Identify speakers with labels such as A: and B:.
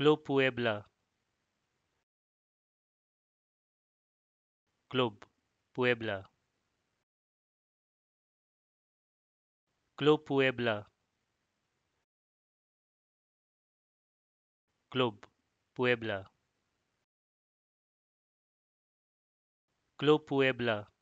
A: Club Puebla. Club Puebla. Club Puebla. Club Puebla. Club Puebla.